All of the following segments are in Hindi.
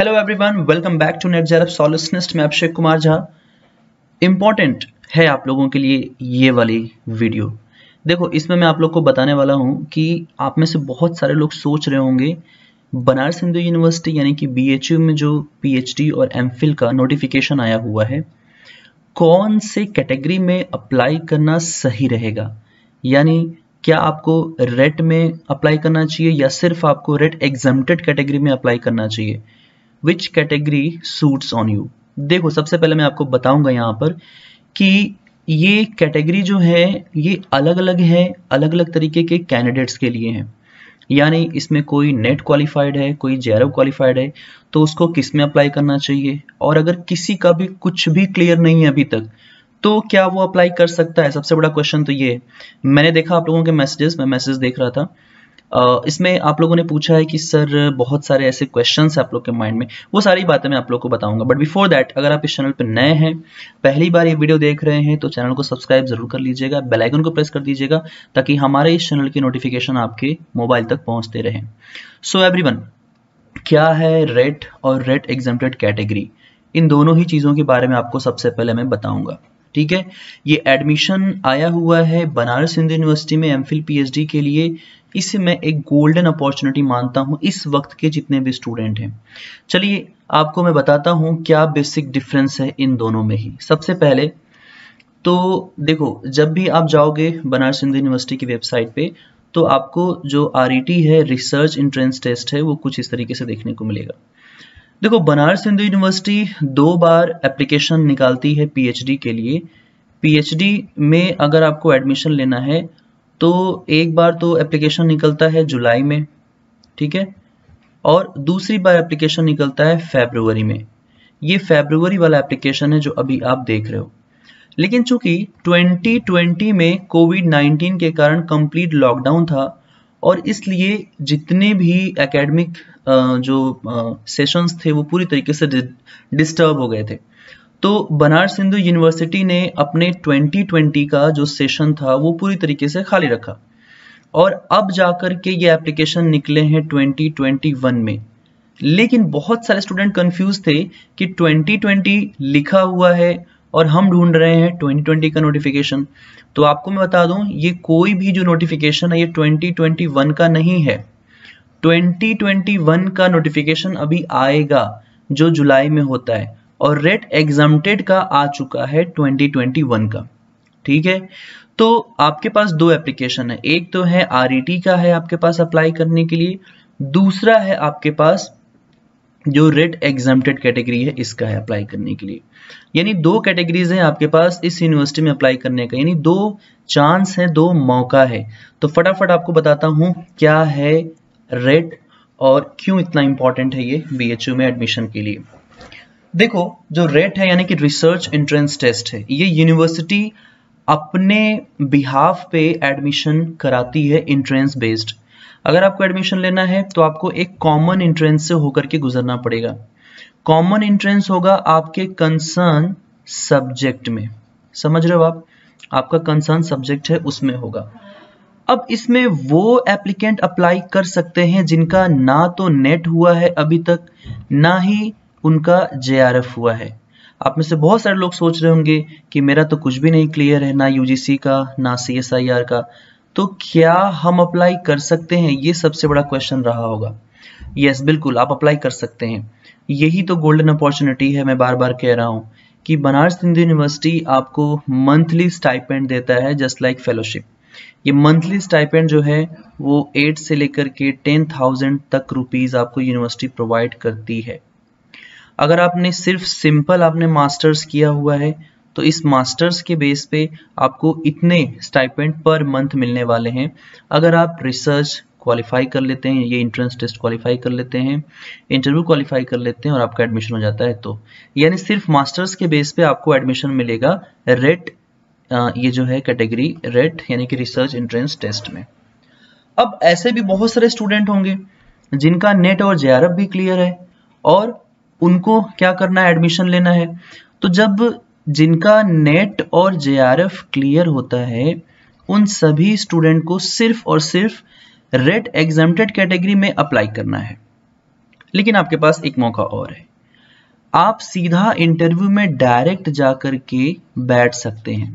hello everyone welcome back to NET JRF solutionist मैं अभिषेक कुमार झा इम्पॉर्टेंट है आप लोगों के लिए ये वाली वीडियो देखो इसमें मैं आप लोग को बताने वाला हूँ कि आप में से बहुत सारे लोग सोच रहे होंगे बनारस हिंदू यूनिवर्सिटी यानी कि बी में जो पी और एम का नोटिफिकेशन आया हुआ है कौन से कैटेगरी में अप्लाई करना सही रहेगा यानी क्या आपको रेट में अप्लाई करना चाहिए या सिर्फ आपको रेट एग्जामेड कैटेगरी में अप्लाई करना चाहिए which category suits on you देखो सबसे पहले मैं आपको बताऊंगा यहाँ पर कि ये कैटेगरी जो है ये अलग अलग है अलग अलग तरीके के कैंडिडेट्स के लिए हैं यानी इसमें कोई नेट क्वालिफाइड है कोई जेरो क्वालिफाइड है तो उसको किस में अप्लाई करना चाहिए और अगर किसी का भी कुछ भी क्लियर नहीं है अभी तक तो क्या वो अप्लाई कर सकता है सबसे बड़ा क्वेश्चन तो ये है मैंने देखा आप लोगों के मैसेजेस मैं मैसेज देख रहा था इसमें आप लोगों ने पूछा है कि सर बहुत सारे ऐसे क्वेश्चंस हैं आप लोग के माइंड में वो सारी बातें मैं आप लोग को बताऊंगा बट बिफोर दैट अगर आप इस चैनल पर नए हैं पहली बार ये वीडियो देख रहे हैं तो चैनल को सब्सक्राइब जरूर कर लीजिएगा बेलाइकन को प्रेस कर दीजिएगा ताकि हमारे इस चैनल की नोटिफिकेशन आपके मोबाइल तक पहुँचते रहें सो so एवरीवन क्या है रेट और रेट एग्जाम कैटेगरी इन दोनों ही चीज़ों के बारे में आपको सबसे पहले मैं बताऊंगा ठीक है ये एडमिशन आया हुआ है बनारस हिंदू यूनिवर्सिटी में एम फिल के लिए इसे मैं एक गोल्डन अपॉर्चुनिटी मानता हूँ इस वक्त के जितने भी स्टूडेंट हैं चलिए आपको मैं बताता हूँ क्या बेसिक डिफरेंस है इन दोनों में ही सबसे पहले तो देखो जब भी आप जाओगे बनारस हिंदू यूनिवर्सिटी की वेबसाइट पे तो आपको जो आर e है रिसर्च इंट्रेंस टेस्ट है वो कुछ इस तरीके से देखने को मिलेगा देखो बनारस हिंदू यूनिवर्सिटी दो बार एप्लीकेशन निकालती है पीएचडी के लिए पीएचडी में अगर आपको एडमिशन लेना है तो एक बार तो एप्लीकेशन निकलता है जुलाई में ठीक है और दूसरी बार एप्लीकेशन निकलता है फेब्रुवरी में ये फेब्रुवरी वाला एप्लीकेशन है जो अभी आप देख रहे हो लेकिन चूंकि 2020 में कोविड 19 के कारण कंप्लीट लॉकडाउन था और इसलिए जितने भी एकेडमिक जो सेशंस थे वो पूरी तरीके से डिस्टर्ब हो गए थे तो बनारस हिंदू यूनिवर्सिटी ने अपने 2020 का जो सेशन था वो पूरी तरीके से खाली रखा और अब जाकर के ये एप्लीकेशन निकले हैं 2021 में लेकिन बहुत सारे स्टूडेंट कंफ्यूज थे कि 2020 लिखा हुआ है और हम ढूंढ रहे हैं 2020 का नोटिफिकेशन तो आपको मैं बता दूं ये कोई भी जो नोटिफिकेशन है ये 2021 का नहीं है 2021 का नोटिफिकेशन अभी आएगा जो जुलाई में होता है और रेट एग्जामटेड का आ चुका है 2021 का ठीक है तो आपके पास दो एप्लीकेशन है एक तो है आर e का है आपके पास अप्लाई करने के लिए दूसरा है आपके पास जो रेट एग्जामेड कैटेगरी है इसका है अप्लाई करने के लिए यानी दो कैटेगरीज हैं आपके पास इस यूनिवर्सिटी में अप्लाई करने का यानी दो चांस है दो मौका है तो फटाफट आपको बताता हूँ क्या है रेट और क्यों इतना इंपॉर्टेंट है ये बी में एडमिशन के लिए देखो जो रेट है यानी कि रिसर्च एंट्रेंस टेस्ट है ये यूनिवर्सिटी अपने बिहाफ पे एडमिशन कराती है इंट्रेंस बेस्ड अगर आपको एडमिशन लेना है तो आपको एक कॉमन इंट्रेंस से होकर के गुजरना पड़ेगा कॉमन इंट्रेंस होगा आपके कंसर्न सब्जेक्ट में समझ रहे हो आप आपका कंसर्न सब्जेक्ट है उसमें होगा अब इसमें वो एप्लीकेंट अप्लाई कर सकते हैं जिनका ना तो नेट हुआ है अभी तक ना ही उनका जे हुआ है आप में से बहुत सारे लोग सोच रहे होंगे कि मेरा तो कुछ भी नहीं क्लियर है ना यूजीसी का ना सीएसआईआर का तो क्या हम अप्लाई कर सकते हैं ये सबसे बड़ा क्वेश्चन रहा होगा यस yes, बिल्कुल आप अप्लाई कर सकते हैं यही तो गोल्डन अपॉर्चुनिटी है मैं बार बार कह रहा हूँ कि बनारस हिंदू यूनिवर्सिटी आपको मंथली स्टाइपेंड देता है जस्ट लाइक फेलोशिप ये मंथली स्टाइपेंड जो है वो एट से लेकर के टेन थाउजेंड तक रुपीज़ आपको यूनिवर्सिटी प्रोवाइड करती है अगर आपने सिर्फ सिंपल आपने मास्टर्स किया हुआ है तो इस मास्टर्स के बेस पे आपको इतने स्टाइपेंट पर मंथ मिलने वाले हैं अगर आप रिसर्च क्वालिफाई कर लेते हैं ये इंट्रेंस टेस्ट क्वालिफाई कर लेते हैं इंटरव्यू क्वालिफाई कर लेते हैं और आपका एडमिशन हो जाता है तो यानी सिर्फ मास्टर्स के बेस पे आपको एडमिशन मिलेगा रेट ये जो है कैटेगरी रेट यानी कि रिसर्च इंट्रेंस टेस्ट में अब ऐसे भी बहुत सारे स्टूडेंट होंगे जिनका नेट और जे भी क्लियर है और उनको क्या करना है एडमिशन लेना है तो जब जिनका नेट और जे क्लियर होता है उन सभी स्टूडेंट को सिर्फ और सिर्फ रेट एग्जामेड कैटेगरी में अप्लाई करना है लेकिन आपके पास एक मौका और है आप सीधा इंटरव्यू में डायरेक्ट जाकर के बैठ सकते हैं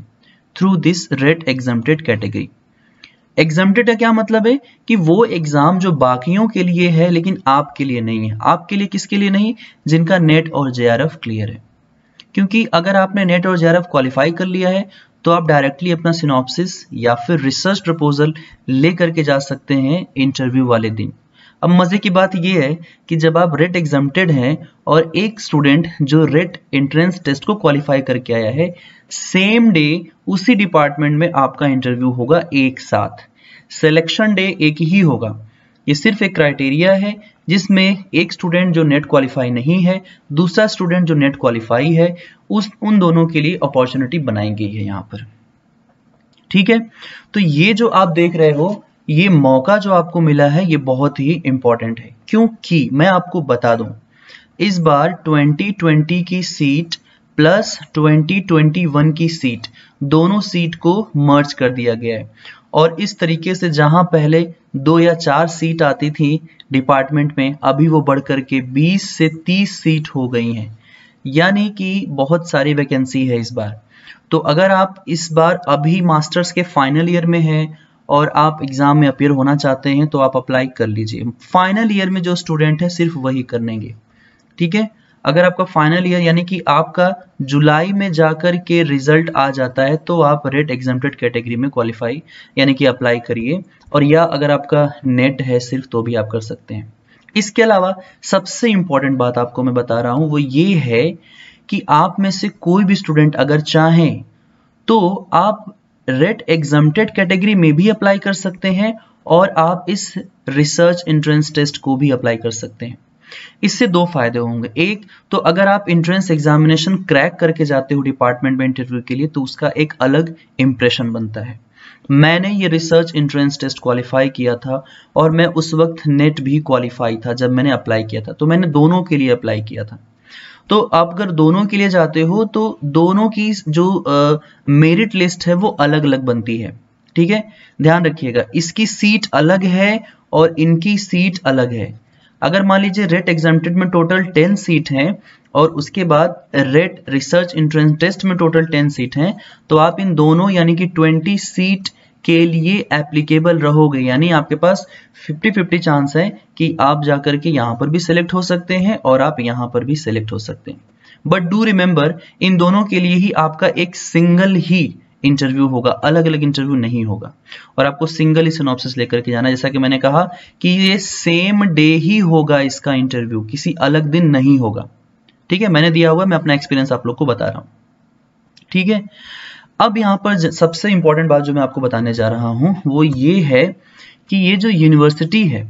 through this RET exempted category exempted का क्या मतलब है कि वो एग्जाम जो बाकियों के लिए है लेकिन आपके लिए नहीं है आपके लिए किसके लिए नहीं जिनका नेट और जे क्लियर है क्योंकि अगर आपने नेट और जेआरएफ क्वालिफाई कर लिया है तो आप डायरेक्टली अपना सिनॉप्सिस या फिर रिसर्च प्रपोजल ले करके जा सकते हैं इंटरव्यू वाले दिन अब मज़े की बात यह है कि जब आप रेट एग्जामेड हैं और एक स्टूडेंट जो रेट एंट्रेंस टेस्ट को क्वालिफाई करके आया है सेम डे उसी डिपार्टमेंट में आपका इंटरव्यू होगा एक साथ सिलेक्शन डे एक ही होगा ये सिर्फ एक क्राइटेरिया है जिसमें एक स्टूडेंट जो नेट क्वालिफाई नहीं है दूसरा स्टूडेंट जो नेट क्वालिफाई है उस उन दोनों के लिए अपॉर्चुनिटी बनाई गई है यहाँ पर ठीक है तो ये जो आप देख रहे हो ये मौका जो आपको मिला है ये बहुत ही इंपॉर्टेंट है क्योंकि मैं आपको बता दूं इस बार 2020 की सीट प्लस 2021 की सीट दोनों सीट को मर्ज कर दिया गया है और इस तरीके से जहां पहले दो या चार सीट आती थी डिपार्टमेंट में अभी वो बढ़ करके 20 से 30 सीट हो गई हैं यानी कि बहुत सारी वैकेंसी है इस बार तो अगर आप इस बार अभी मास्टर्स के फाइनल ईयर में हैं और आप एग्ज़ाम में अपेयर होना चाहते हैं तो आप अप्लाई कर लीजिए फाइनल ईयर में जो स्टूडेंट है सिर्फ वही करेंगे ठीक है अगर आपका फाइनल ईयर यानी कि आपका जुलाई में जाकर के रिजल्ट आ जाता है तो आप रेट एग्जामेड कैटेगरी में क्वालिफाई यानी कि अप्लाई करिए और या अगर आपका नेट है सिर्फ तो भी आप कर सकते हैं इसके अलावा सबसे इंपॉर्टेंट बात आपको मैं बता रहा हूँ वो ये है कि आप में से कोई भी स्टूडेंट अगर चाहें तो आप रेट एग्जामेड कैटेगरी में भी अप्लाई कर सकते हैं और आप इस रिसर्च एंट्रेंस टेस्ट को भी अप्लाई कर सकते हैं इससे दो फायदे होंगे एक तो अगर आप इंट्रेंस एग्जामिनेशन क्रैक करके जाते हो डिपार्टमेंट में इंटरव्यू के लिए तो उसका एक अलग इंप्रेशन बनता है मैंने ये रिसर्च इंट्रेंस टेस्ट क्वालिफाई किया था और मैं उस वक्त नेट भी क्वालिफाई था जब मैंने अप्लाई किया था तो मैंने दोनों के लिए अप्लाई किया था तो आप अगर दोनों के लिए जाते हो तो दोनों की जो मेरिट uh, लिस्ट है वो अलग अलग बनती है ठीक है ध्यान रखिएगा इसकी सीट अलग है और इनकी सीट अलग है अगर मान लीजिए रेट एग्जामेटेड में टोटल टेन सीट हैं और उसके बाद रेट रिसर्च इंट्रेंस टेस्ट में टोटल टेन सीट हैं तो आप इन दोनों यानी कि ट्वेंटी सीट के लिए एप्लीकेबल रहोगे यानी आपके पास 50 50 चांस है कि आप जाकर के यहाँ पर भी सिलेक्ट हो सकते हैं और आप यहाँ पर भी सिलेक्ट हो सकते हैं बट डू रिमेंबर इन दोनों के लिए ही आपका एक सिंगल ही इंटरव्यू होगा अलग अलग इंटरव्यू नहीं होगा और आपको सिंगल ही सिनोप्सिस लेकर के जाना जैसा कि मैंने कहा कि ये सेम डे ही होगा इसका इंटरव्यू किसी अलग दिन नहीं होगा ठीक है मैंने दिया हुआ मैं अपना एक्सपीरियंस आप लोग को बता रहा हूं ठीक है अब यहां पर सबसे इंपॉर्टेंट बात जो मैं आपको बताने जा रहा हूँ वो ये है कि ये जो यूनिवर्सिटी है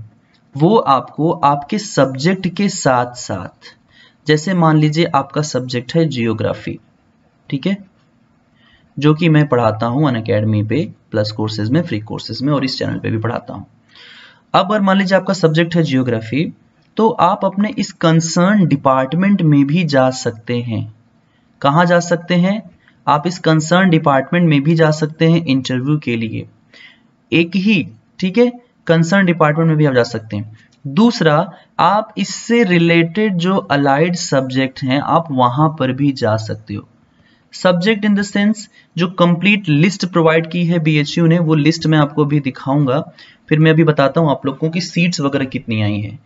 वो आपको आपके सब्जेक्ट के साथ साथ जैसे मान लीजिए आपका सब्जेक्ट है जियोग्राफी ठीक है जो कि मैं पढ़ाता हूँ अन अकेडमी पे प्लस कोर्सेज में फ्री कोर्सेज में और इस चैनल पे भी पढ़ाता हूँ अब अगर मान लीजिए आपका सब्जेक्ट है जियोग्राफी तो आप अपने इस कंसर्न डिपार्टमेंट में भी जा सकते हैं कहाँ जा सकते हैं आप इस कंसर्न डिपार्टमेंट में भी जा सकते हैं इंटरव्यू के लिए एक ही ठीक है कंसर्न डिपार्टमेंट में भी आप जा सकते हैं दूसरा आप इससे रिलेटेड जो अलाइड सब्जेक्ट हैं आप वहां पर भी जा सकते हो सब्जेक्ट इन द सेंस जो कंप्लीट लिस्ट प्रोवाइड की है बीएचयू ने वो लिस्ट मैं आपको अभी दिखाऊंगा फिर मैं अभी बताता हूँ आप लोग को कि सीट्स वगैरह कितनी आई हैं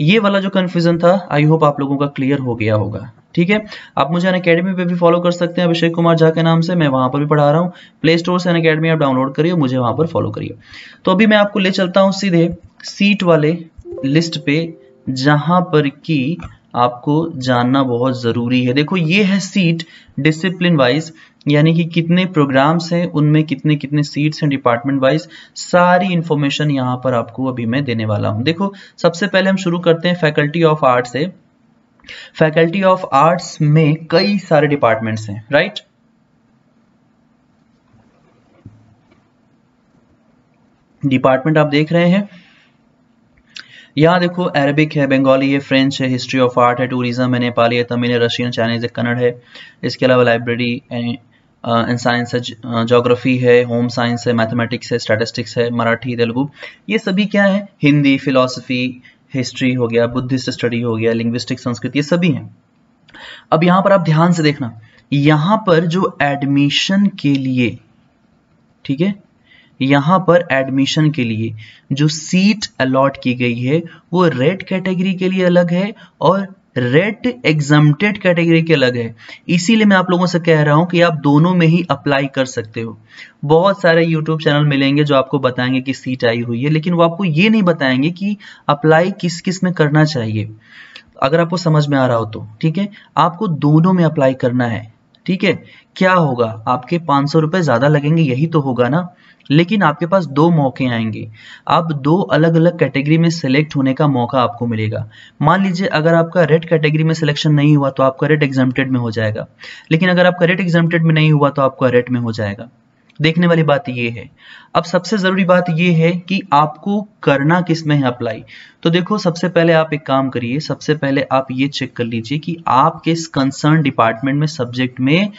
ये वाला जो कन्फ्यूजन था आई होप आप लोगों का क्लियर हो गया होगा ठीक है आप मुझे अन अकेडमी पर भी फॉलो कर सकते हैं अभिषेक कुमार झा के नाम से मैं वहां पर भी पढ़ा रहा हूँ प्ले स्टोर से अन अकेडमी आप डाउनलोड करिए मुझे वहां पर फॉलो करिए तो अभी मैं आपको ले चलता हूँ सीधे सीट वाले लिस्ट पे जहां पर की आपको जानना बहुत ज़रूरी है देखो ये है सीट डिसिप्लिन वाइज यानी कि कितने प्रोग्राम्स हैं उनमें कितने कितने सीट्स हैं डिपार्टमेंट वाइज सारी इन्फॉर्मेशन यहाँ पर आपको अभी मैं देने वाला हूँ देखो सबसे पहले हम शुरू करते हैं फैकल्टी ऑफ आर्ट से फैकल्टी ऑफ आर्ट्स में कई सारे डिपार्टमेंट्स हैं राइट डिपार्टमेंट आप देख रहे हैं यहाँ देखो अरबिक है बंगाली है फ्रेंच है हिस्ट्री ऑफ आर्ट है टूरिज्म है नेपाली है तमिल है रशियन चाइनीज है कन्नड़ है इसके अलावा लाइब्रेरी एंड साइंस है जोग्राफी uh, है होम साइंस है मैथमेटिक्स है स्टैटिस्टिक्स है मराठी तेलुगु ये सभी क्या है हिंदी फिलोसफी हिस्ट्री हो गया बुद्धिस्ट स्टडी हो गया लिंग्विस्टिक संस्कृत ये सभी हैं अब यहाँ पर आप ध्यान से देखना यहाँ पर जो एडमिशन के लिए ठीक है यहाँ पर एडमिशन के लिए जो सीट अलॉट की गई है वो रेड कैटेगरी के लिए अलग है और रेट एग्जामेड कैटेगरी के अलग है इसीलिए मैं आप लोगों से कह रहा हूं कि आप दोनों में ही अप्लाई कर सकते हो बहुत सारे यूट्यूब चैनल मिलेंगे जो आपको बताएंगे कि सीट आई हुई है लेकिन वो आपको ये नहीं बताएंगे कि अप्लाई किस किस में करना चाहिए अगर आपको समझ में आ रहा हो तो ठीक है आपको दोनों में अप्लाई करना है ठीक है क्या होगा आपके पाँच सौ ज़्यादा लगेंगे यही तो होगा ना लेकिन आपके पास दो मौके आएंगे आप दो अलग अलग कैटेगरी में सेलेक्ट होने का मौका आपको मिलेगा मान लीजिए अगर आपका रेड कैटेगरी में सिलेक्शन नहीं हुआ तो आपका रेड एग्जामेटेड में हो जाएगा लेकिन अगर आपका रेड एग्जामेटेड में नहीं हुआ तो आपका रेड में हो जाएगा देखने वाली बात यह है अब सबसे ज़रूरी बात ये है कि आपको करना किस में है अप्लाई तो देखो सबसे पहले आप एक काम करिए सबसे पहले आप ये चेक कर लीजिए कि आप किस कंसर्न डिपार्टमेंट में सब्जेक्ट में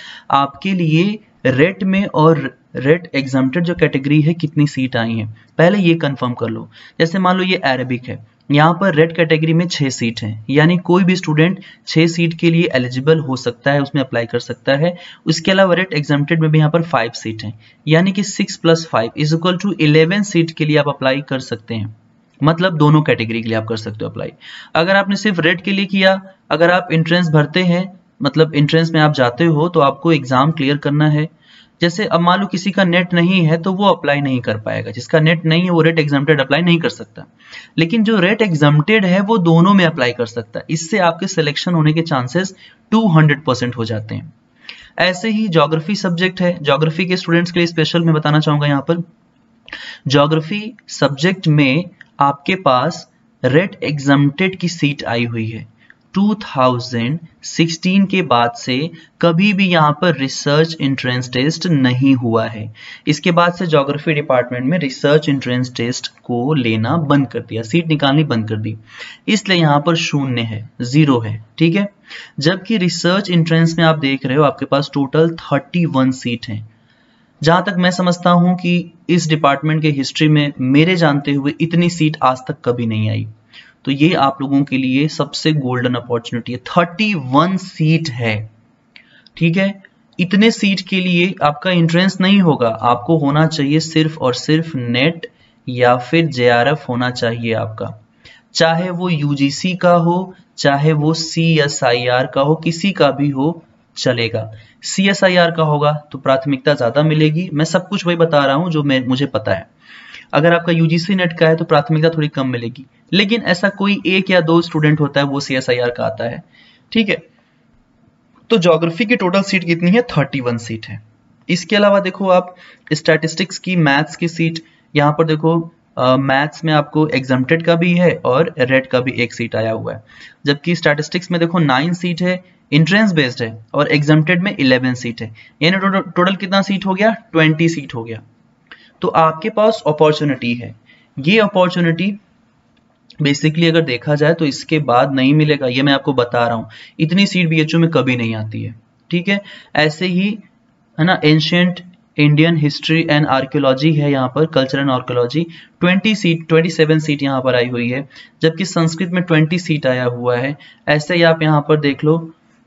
आपके लिए रेट में और रेट एग्जाम्प्टेड जो कैटेगरी है कितनी सीट आई है पहले ये कंफर्म कर लो जैसे मान लो ये अरेबिक है यहाँ पर रेड कैटेगरी में छः सीट हैं यानी कोई भी स्टूडेंट छः सीट के लिए एलिजिबल हो सकता है उसमें अप्लाई कर सकता है उसके अलावा रेड एग्जामेटेड में भी यहाँ पर फाइव सीट हैं यानी कि six plus five is equal to eleven seat के लिए आप अप्लाई कर सकते हैं मतलब दोनों कैटेगरी के लिए आप कर सकते हो अप्लाई अगर आपने सिर्फ रेड के लिए किया अगर आप इंट्रेंस भरते हैं मतलब इंट्रेंस में आप जाते हो तो आपको एग्जाम क्लियर करना है जैसे अब मान लो किसी का नेट नहीं है तो वो अप्लाई नहीं कर पाएगा जिसका नेट नहीं है वो रेट एग्जामेड अप्लाई नहीं कर सकता लेकिन जो रेट एग्जामेड है वो दोनों में अप्लाई कर सकता है इससे आपके सिलेक्शन होने के चांसेस 200 हो जाते हैं ऐसे ही जोग्राफी सब्जेक्ट है जोग्राफी के स्टूडेंट्स के लिए स्पेशल मैं बताना चाहूंगा यहाँ पर जोग्राफी सब्जेक्ट में आपके पास रेट एग्जामेड की सीट आई हुई है 2016 के बाद से कभी भी यहाँ पर रिसर्च इंट्रेंस टेस्ट नहीं हुआ है इसके बाद से जोग्राफी डिपार्टमेंट में रिसर्च इंट्रेंस टेस्ट को लेना बंद कर दिया सीट निकालनी बंद कर दी इसलिए यहाँ पर शून्य है जीरो है ठीक है जबकि रिसर्च इंट्रेंस में आप देख रहे हो आपके पास टोटल 31 सीट हैं जहाँ तक मैं समझता हूँ कि इस डिपार्टमेंट के हिस्ट्री में मेरे जानते हुए इतनी सीट आज तक कभी नहीं आई तो ये आप लोगों के लिए सबसे गोल्डन अपॉर्चुनिटी है थर्टी वन सीट है ठीक है इतने सीट के लिए आपका इंट्रेंस नहीं होगा आपको होना चाहिए सिर्फ और सिर्फ नेट या फिर जे होना चाहिए आपका चाहे वो यूजीसी का हो चाहे वो सी एस आई आर का हो किसी का भी हो चलेगा सी एस आई आर का होगा तो प्राथमिकता ज़्यादा मिलेगी मैं सब कुछ वही बता रहा हूँ जो मैं मुझे पता है अगर आपका यूजीसी नेट का है तो प्राथमिकता थोड़ी कम मिलेगी लेकिन ऐसा कोई एक या दो स्टूडेंट होता है वो सी एस आई आर का आता है ठीक है तो ज्योग्राफी की टोटल सीट कितनी है थर्टी वन सीट है इसके अलावा देखो आप स्टैटिस्टिक्स की मैथ्स की सीट यहाँ पर देखो मैथ्स uh, में आपको एग्जामेड का भी है और रेड का भी एक सीट आया हुआ है जबकि स्टैटिस्टिक्स में देखो नाइन सीट है इंट्रेंस बेस्ड है और एग्जामेड में इलेवन सीट है यानी टोटल कितना सीट हो गया ट्वेंटी सीट हो गया तो आपके पास अपॉर्चुनिटी है ये अपॉर्चुनिटी बेसिकली अगर देखा जाए तो इसके बाद नहीं मिलेगा ये मैं आपको बता रहा हूँ इतनी सीट बी में कभी नहीं आती है ठीक है ऐसे ही है ना ancient Indian history and archaeology है यहाँ पर culture and archaeology 20 seat 27 seat यहाँ पर आई हुई है जबकि संस्कृत में 20 सीट आया हुआ है ऐसे ही आप यहाँ पर देख लो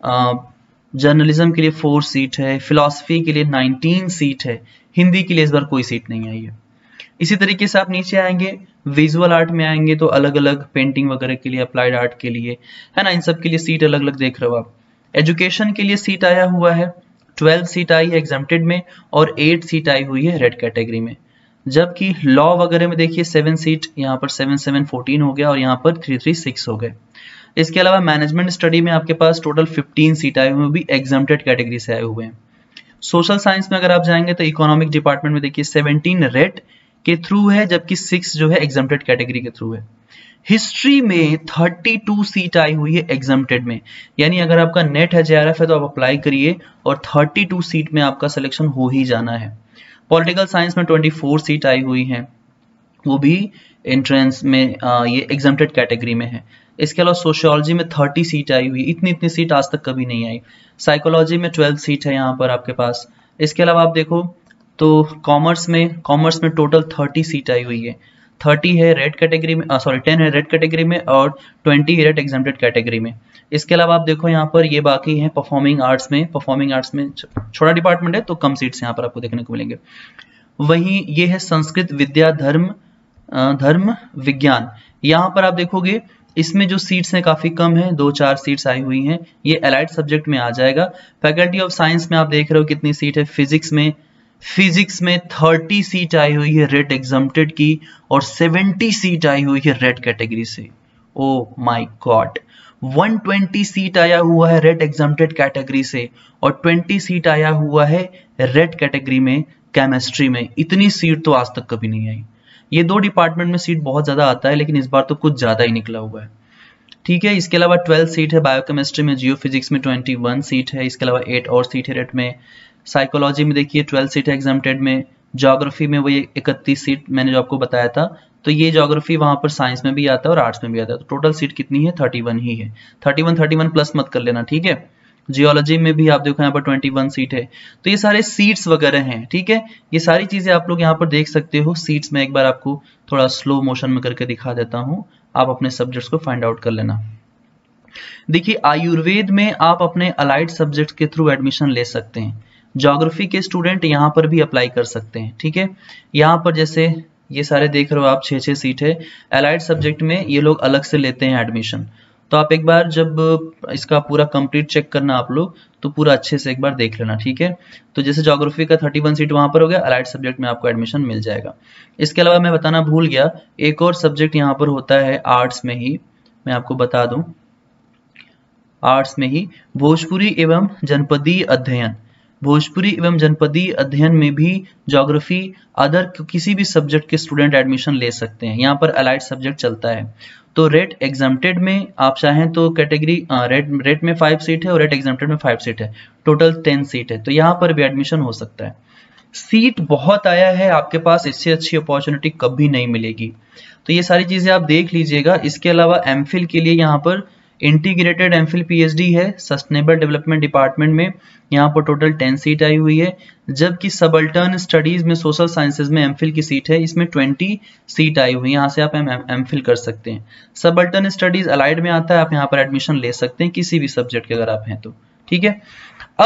जर्नलिज्म के लिए फोर सीट है फिलोसफी के लिए 19 सीट है हिंदी के लिए इस बार कोई सीट नहीं आई है इसी तरीके से आप नीचे आएंगे विजुअल आर्ट में आएंगे तो अलग अलग पेंटिंग वगैरह के लिए अप्लाइड आर्ट के लिए है ना इन सब के लिए सीट अलग अलग देख रहे हो आप एजुकेशन के लिए सीट आया हुआ है ट्वेल्व सीट आई है एग्जामेटेड में और एट सीट आई हुई है रेड कैटेगरी में जबकि लॉ वगैरह में देखिए सेवन सीट यहाँ पर सेवन सेवन फोर्टीन हो गया और यहाँ पर थ्री थ्री सिक्स हो गए इसके अलावा मैनेजमेंट स्टडी में आपके पास टोटल फिफ्टीन सीट आए हुए भी एग्जामेटेड कैटेगरी से आए हुए हैं सोशल साइंस में अगर आप जाएंगे तो इकोनॉमिक डिपार्टमेंट में देखिए सेवनटीन रेड के थ्रू है जबकि सिक्स जो है एग्जामेड कैटेगरी के थ्रू है हिस्ट्री में 32 सीट आई हुई है एग्जामेड में यानी अगर आपका नेट है जे है तो आप अप्लाई करिए और 32 सीट में आपका सिलेक्शन हो ही जाना है पॉलिटिकल साइंस में 24 सीट आई हुई हैं वो भी एंट्रेंस में आ, ये एग्जामेड कैटेगरी में है इसके अलावा सोशियोलॉजी में 30 सीट आई हुई इतनी इतनी सीट आज तक कभी नहीं आई साइकोलॉजी में 12 सीट है यहाँ पर आपके पास इसके अलावा आप देखो तो कॉमर्स में कॉमर्स में टोटल थर्टी सीट आई हुई है थर्टी है रेड कैटेगरी में सॉरी टेन है रेड कैटेगरी में और ट्वेंटी है रेड एग्जामेड कैटेगरी में इसके अलावा आप देखो यहाँ पर ये बाकी है परफॉर्मिंग आर्ट्स में परफॉर्मिंग आर्ट्स में छोटा डिपार्टमेंट है तो कम सीट्स यहाँ पर आपको देखने को मिलेंगे वहीं ये है संस्कृत विद्या धर्म धर्म विज्ञान यहाँ पर आप देखोगे इसमें जो सीट्स हैं काफ़ी कम है दो चार सीट्स आई हुई हैं ये अलाइड सब्जेक्ट में आ जाएगा फैकल्टी ऑफ साइंस में आप देख रहे हो कितनी सीट है फिजिक्स में फिजिक्स में 30 सीट आई हुई है रेट एग्जाम्प्टेड की और 70 सीट आई हुई है रेड कैटेगरी से ओ माय गॉड 120 सीट आया हुआ है रेड एग्जाम्प्टेड कैटेगरी से और 20 सीट आया हुआ है रेड कैटेगरी में केमिस्ट्री में इतनी सीट तो आज तक कभी नहीं आई ये दो डिपार्टमेंट में सीट बहुत ज़्यादा आता है लेकिन इस बार तो कुछ ज़्यादा ही निकला हुआ है ठीक है इसके अलावा 12 सीट है बायोकेमिस्ट्री में जियो फिजिक्स में 21 सीट है इसके अलावा 8 और सीट है रेट में साइकोलॉजी में देखिए ट्वेल्थ सीट है एग्जामटेड में जोग्राफी में वही इकतीस सीट मैंने जो आपको बताया था तो ये जोग्राफी वहाँ पर साइंस में भी आता है और आर्ट्स में भी आता है तो टोटल सीट कितनी है थर्टी वन ही है thirty one thirty one plus मत कर लेना ठीक है जियोलॉजी में भी आप देखो यहाँ पर ट्वेंटी वन सीट है तो ये सारे सीट्स वगैरह हैं ठीक है ये सारी चीज़ें आप लोग यहाँ पर देख सकते हो सीट्स में एक बार आपको थोड़ा स्लो मोशन में करके दिखा देता हूँ आप अपने सब्जेक्ट्स को फाइंड आउट कर लेना देखिए आयुर्वेद में आप अपने अलाइड सब्जेक्ट के थ्रू एडमिशन ले सकते हैं जोग्राफी के स्टूडेंट यहाँ पर भी अप्लाई कर सकते हैं ठीक है यहाँ पर जैसे ये सारे देख रहे हो आप छः छः सीट है एलाइड सब्जेक्ट में ये लोग अलग से लेते हैं एडमिशन तो आप एक बार जब इसका पूरा कंप्लीट चेक करना आप लोग तो पूरा अच्छे से एक बार देख लेना ठीक है तो जैसे जोग्राफी का 31 सीट वहाँ पर हो गया अलाइड सब्जेक्ट में आपको एडमिशन मिल जाएगा इसके अलावा मैं बताना भूल गया एक और सब्जेक्ट यहाँ पर होता है आर्ट्स में ही मैं आपको बता दूँ आर्ट्स में ही भोजपुरी एवं जनपदीय अध्ययन भोजपुरी एवं जनपदी अध्ययन में भी जोग्राफी अदर किसी भी सब्जेक्ट के स्टूडेंट एडमिशन ले सकते हैं यहाँ पर अलाइड सब्जेक्ट चलता है तो रेट एग्जामटेड में आप चाहें तो कैटेगरी रेट रेट में फाइव सीट है और रेट एग्जामटेड में फाइव सीट है टोटल टेन सीट है तो यहाँ पर भी एडमिशन हो सकता है सीट बहुत आया है आपके पास इससे अच्छी अपॉर्चुनिटी कभी नहीं मिलेगी तो ये सारी चीज़ें आप देख लीजिएगा इसके अलावा एम के लिए यहाँ पर इंटीग्रेटेड एम फिल पी है सस्टेनेबल डेवलपमेंट डिपार्टमेंट में यहाँ पर टोटल टेन सीट आई हुई है जबकि सबल्टर्न स्टडीज में सोशल साइंसेज में एम की सीट है इसमें ट्वेंटी सीट आई हुई है यहाँ से आप एम फिल कर सकते हैं सबल्टर्न स्टडीज अलाइड में आता है आप यहाँ पर एडमिशन ले सकते हैं किसी भी सब्जेक्ट के अगर आप हैं तो ठीक है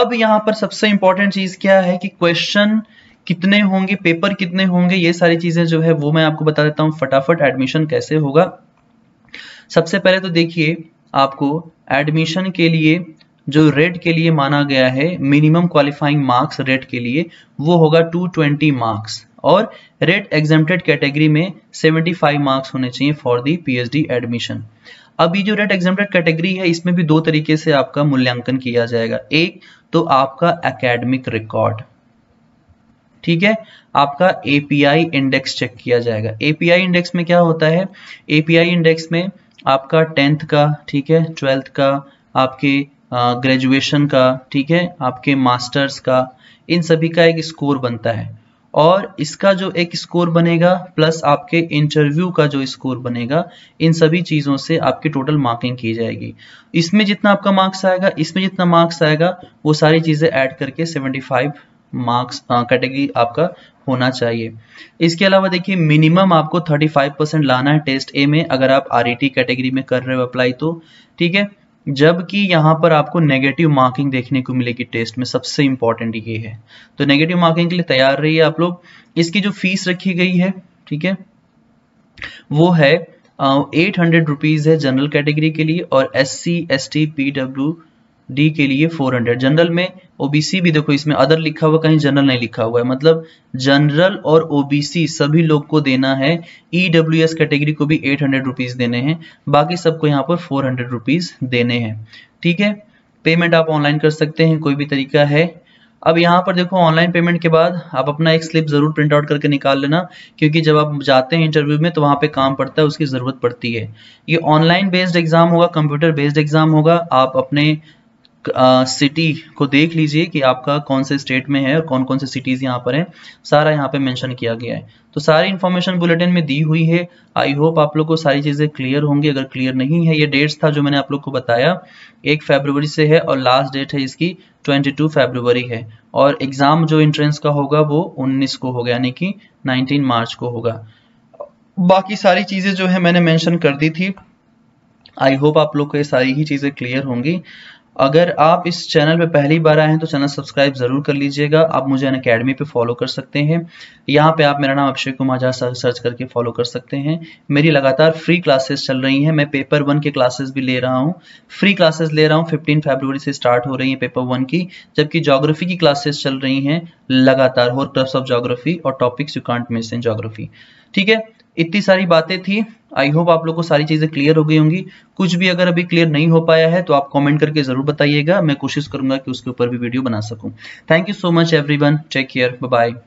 अब यहाँ पर सबसे इंपॉर्टेंट चीज क्या है कि क्वेश्चन कितने होंगे पेपर कितने होंगे ये सारी चीजें जो है वो मैं आपको बता देता हूँ फटाफट एडमिशन कैसे होगा सबसे पहले तो देखिए आपको एडमिशन के लिए जो रेट के लिए माना गया है मिनिमम क्वालिफाइंग मार्क्स रेट के लिए वो होगा 220 मार्क्स और रेट एग्जेम्प्टेड कैटेगरी में 75 मार्क्स होने चाहिए फॉर दी पीएचडी एडमिशन अब ये जो रेट एग्जामेटेड कैटेगरी है इसमें भी दो तरीके से आपका मूल्यांकन किया जाएगा एक तो आपका एकेडमिक रिकॉर्ड ठीक है आपका एपीआई इंडेक्स चेक किया जाएगा एपीआई इंडेक्स में क्या होता है एपीआई इंडेक्स में आपका टेंथ का ठीक है ट्वेल्थ का आपके ग्रेजुएशन का ठीक है आपके मास्टर्स का इन सभी का एक स्कोर बनता है और इसका जो एक स्कोर बनेगा प्लस आपके इंटरव्यू का जो स्कोर बनेगा इन सभी चीज़ों से आपकी टोटल मार्किंग की जाएगी इसमें जितना आपका मार्क्स आएगा इसमें जितना मार्क्स आएगा वो सारी चीज़ें ऐड करके 75 मार्क्स कैटेगरी आपका होना चाहिए इसके अलावा देखिए मिनिमम आपको 35 परसेंट लाना है टेस्ट ए में अगर आप आर कैटेगरी e में कर रहे हो अप्लाई तो ठीक है जबकि यहाँ पर आपको नेगेटिव मार्किंग देखने को मिलेगी टेस्ट में सबसे इंपॉर्टेंट ये है तो नेगेटिव मार्किंग के लिए तैयार रहिए आप लोग इसकी जो फीस रखी गई है ठीक है वो है एट हंड्रेड रुपीज़ है जनरल कैटेगरी के लिए और S C S T P W D के लिए फोर हंड्रेड जनरल में ओबीसी भी देखो इसमें अदर लिखा हुआ कहीं जनरल नहीं लिखा हुआ है मतलब जनरल और ओबीसी सभी लोग को देना है ईडब्ल्यू एस कैटेगरी को भी एट हंड्रेड रुपीज देने हैं बाकी सबको यहाँ पर फोर हंड्रेड रुपीज देने हैं ठीक है पेमेंट आप ऑनलाइन कर सकते हैं कोई भी तरीका है अब यहाँ पर देखो ऑनलाइन पेमेंट के बाद आप अपना एक स्लिप जरूर प्रिंट आउट करके निकाल लेना क्योंकि जब आप जाते हैं इंटरव्यू में तो वहाँ पे काम पड़ता है उसकी ज़रूरत पड़ती है ये ऑनलाइन बेस्ड एग्जाम होगा कंप्यूटर बेस्ड एग्जाम होगा आप अपने सिटी uh, को देख लीजिए कि आपका कौन से स्टेट में है और कौन कौन से सिटीज़ यहाँ पर हैं सारा यहाँ पे मेंशन किया गया है तो सारी इन्फॉर्मेशन बुलेटिन में दी हुई है आई होप आप लोग को सारी चीज़ें क्लियर होंगी अगर क्लियर नहीं है ये डेट्स था जो मैंने आप लोग को बताया एक फरवरी से है और लास्ट डेट है इसकी ट्वेंटी टू है और एग्ज़ाम जो इंट्रेंस का होगा वो उन्नीस को होगा यानी कि नाइनटीन मार्च को होगा बाकी सारी चीज़ें जो है मैंने मैंशन कर दी थी आई होप आप लोग को ये सारी ही चीज़ें क्लियर होंगी अगर आप इस चैनल पे पहली बार आए हैं तो चैनल सब्सक्राइब जरूर कर लीजिएगा आप मुझे अन अकेडमी पर फॉलो कर सकते हैं यहाँ पे आप मेरा नाम अक्षय कुमार झा सर्च करके फॉलो कर सकते हैं मेरी लगातार फ्री क्लासेस चल रही हैं मैं पेपर वन के क्लासेस भी ले रहा हूँ फ्री क्लासेस ले रहा हूँ फिफ्टीन फेबरवरी से स्टार्ट हो रही है पेपर वन की जबकि जोग्राफी की क्लासेस चल रही हैं लगातार होर क्लब्स ऑफ जोग्राफी और topics you can't miss in geography ठीक है इतनी सारी बातें थी आई होप आप लोग को सारी चीज़ें क्लियर हो गई होंगी कुछ भी अगर अभी क्लियर नहीं हो पाया है तो आप कमेंट करके ज़रूर बताइएगा मैं कोशिश करूंगा कि उसके ऊपर भी वीडियो बना सकूं thank you so much everyone take care bye